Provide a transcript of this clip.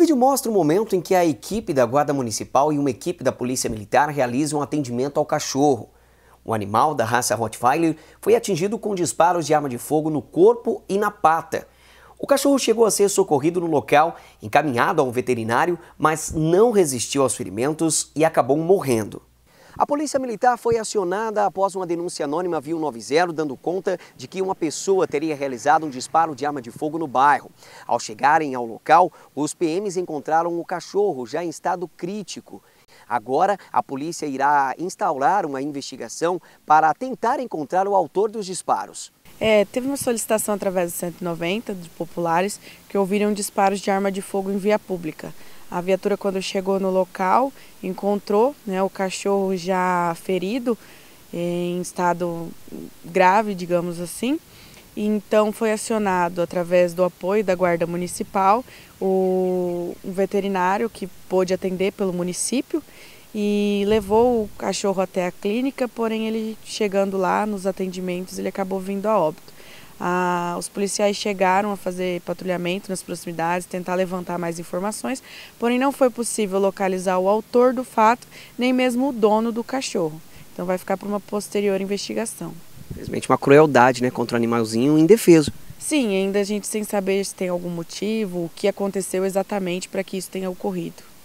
vídeo mostra o momento em que a equipe da Guarda Municipal e uma equipe da Polícia Militar realizam um atendimento ao cachorro. O animal da raça Rottweiler foi atingido com disparos de arma de fogo no corpo e na pata. O cachorro chegou a ser socorrido no local, encaminhado a um veterinário, mas não resistiu aos ferimentos e acabou morrendo. A polícia militar foi acionada após uma denúncia anônima via 190 dando conta de que uma pessoa teria realizado um disparo de arma de fogo no bairro. Ao chegarem ao local, os PMs encontraram o cachorro já em estado crítico. Agora, a polícia irá instaurar uma investigação para tentar encontrar o autor dos disparos. É, teve uma solicitação através do 190 de populares que ouviram disparos de arma de fogo em via pública. A viatura, quando chegou no local, encontrou né, o cachorro já ferido, em estado grave, digamos assim. E então foi acionado, através do apoio da Guarda Municipal, o, um veterinário que pôde atender pelo município e levou o cachorro até a clínica, porém ele chegando lá nos atendimentos, ele acabou vindo a óbito. Ah, os policiais chegaram a fazer patrulhamento nas proximidades, tentar levantar mais informações, porém não foi possível localizar o autor do fato, nem mesmo o dono do cachorro. Então vai ficar para uma posterior investigação. Infelizmente uma crueldade né, contra o um animalzinho indefeso. Sim, ainda a gente sem saber se tem algum motivo, o que aconteceu exatamente para que isso tenha ocorrido.